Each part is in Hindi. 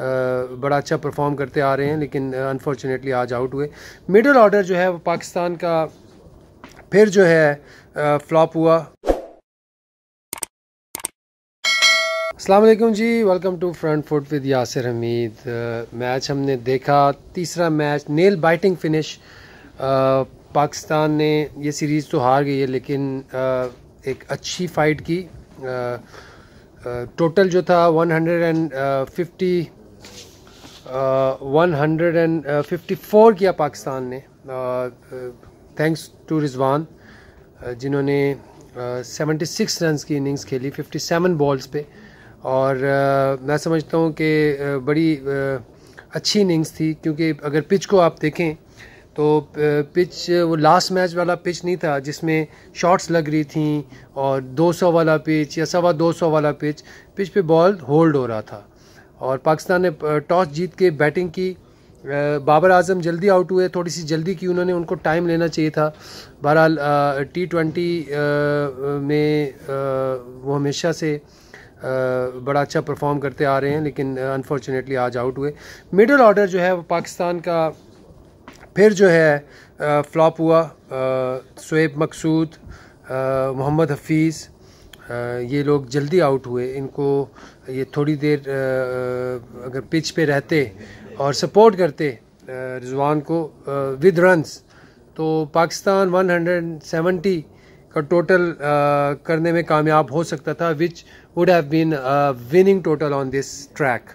बड़ा अच्छा परफॉर्म करते आ रहे हैं लेकिन अनफॉर्चुनेटली आज आउट हुए मिडल ऑर्डर जो है वो पाकिस्तान का फिर जो है फ्लॉप हुआ Aslam ji welcome to front foot with Yasir Hameed match हमने देखा तीसरा match nail biting finish ah, Pakistan ने ये सीरीज़ तो हार गई है लेकिन आ, एक अच्छी फ़ाइट की आ, टोटल जो था 150 one hundred and fifty four किया पाकिस्तान ने थैंक्स टू रिजवान जिन्होंने सेवेंटी uh, सिक्स की इनिंग्स खेली फिफ्टी सेवन बॉल्स पे और uh, मैं समझता हूँ कि uh, बड़ी अच्छी इनिंग्स थी क्योंकि अगर पिच को आप देखें तो पिच वो लास्ट मैच वाला पिच नहीं था जिसमें शॉट्स लग रही थी और 200 वाला पिच या सवा 200 वाला पिच पिच पे बॉल होल्ड हो रहा था और पाकिस्तान ने टॉस जीत के बैटिंग की बाबर आजम जल्दी आउट हुए थोड़ी सी जल्दी की उन्होंने उनको टाइम लेना चाहिए था बहरहाल टी ट्वेंटी में वो हमेशा से आ, बड़ा अच्छा परफॉर्म करते आ रहे हैं लेकिन अनफॉर्चुनेटली आज आउट हुए मिडल ऑर्डर जो है वो पाकिस्तान का फिर जो है फ्लॉप हुआ शुएब मकसूद मोहम्मद हफीज़ ये लोग जल्दी आउट हुए इनको ये थोड़ी देर अगर पिच पे रहते और सपोर्ट करते रिजवान को विद रन्स तो पाकिस्तान 170 का टोटल करने में कामयाब हो सकता था which would have been winning total on this track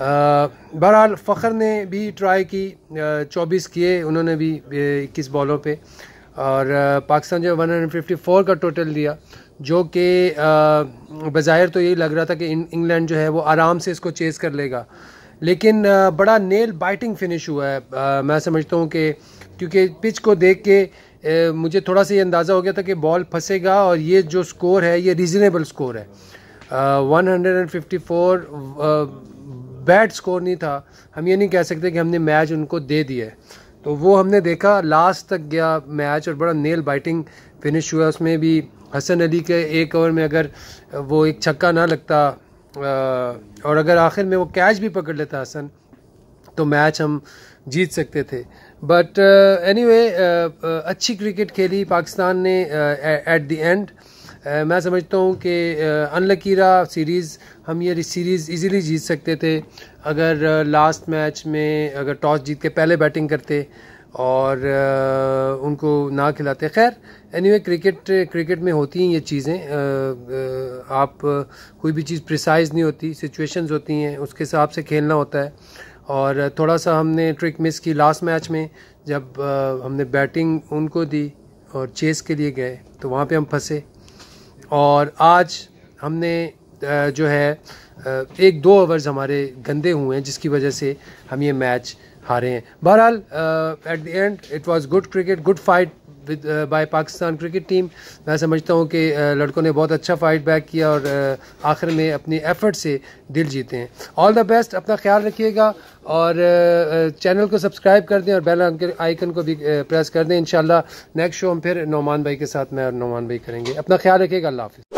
बहरहाल फ़खर ने भी ट्राई की चौबीस किए उन्होंने भी इक्कीस बॉलों पे और पाकिस्तान जो है 154 का टोटल दिया जो कि बज़ाहिर तो यही लग रहा था कि इंग्लैंड जो है वो आराम से इसको चेज़ कर लेगा लेकिन बड़ा नेल बाइटिंग फिनिश हुआ है मैं समझता हूँ कि क्योंकि पिच को देख के मुझे थोड़ा सा ये अंदाज़ा हो गया था कि बॉल फंसेगा और ये जो स्कोर है ये रीज़नेबल स्कोर है one hundred and fifty four bad score नहीं था हम ये नहीं कह सकते कि हमने मैच उनको दे दिया है तो वो हमने देखा लास्ट तक गया मैच और बड़ा नेल बाइटिंग फिनिश हुआ उसमें भी हसन अली के एक ओवर में अगर वो एक छक्का ना लगता और अगर आखिर में वो कैच भी पकड़ लेता हसन तो मैच हम जीत सकते थे बट एनी वे अच्छी क्रिकेट खेली पाकिस्तान ने एट द एंड मैं समझता हूँ कि अनलकीरा सीरीज़ हम ये सीरीज़ इजीली जीत सकते थे अगर लास्ट मैच में अगर टॉस जीत के पहले बैटिंग करते और उनको ना खिलाते खैर एनीवे anyway, क्रिकेट क्रिकेट में होती हैं ये चीज़ें आप कोई भी चीज़ प्रिसाइज नहीं होती सिचुएशंस होती हैं उसके हिसाब से खेलना होता है और थोड़ा सा हमने ट्रिक मिस की लास्ट मैच में जब हमने बैटिंग उनको दी और चेस के लिए गए तो वहाँ पे हम फंसे और आज हमने जो है एक दो ओवर्स हमारे गंदे हुए हैं जिसकी वजह से हम ये मैच हारे हैं बहरहाल at the end it was good cricket good fight with by Pakistan cricket team मैं समझता हूँ कि लड़कों ने बहुत अच्छा फाइट बैक किया और आखिर में अपनी एफर्ट से दिल जीते हैं ऑल द बेस्ट अपना ख्याल रखिएगा और चैनल को सब्सक्राइब कर दें और बेल आइकन को भी प्रेस कर दें इन नेक्स्ट शो हम फिर नौमान भाई के साथ मैं और नौमान भाई करेंगे अपना ख्याल रखिएगा अल्लाह हाफिज़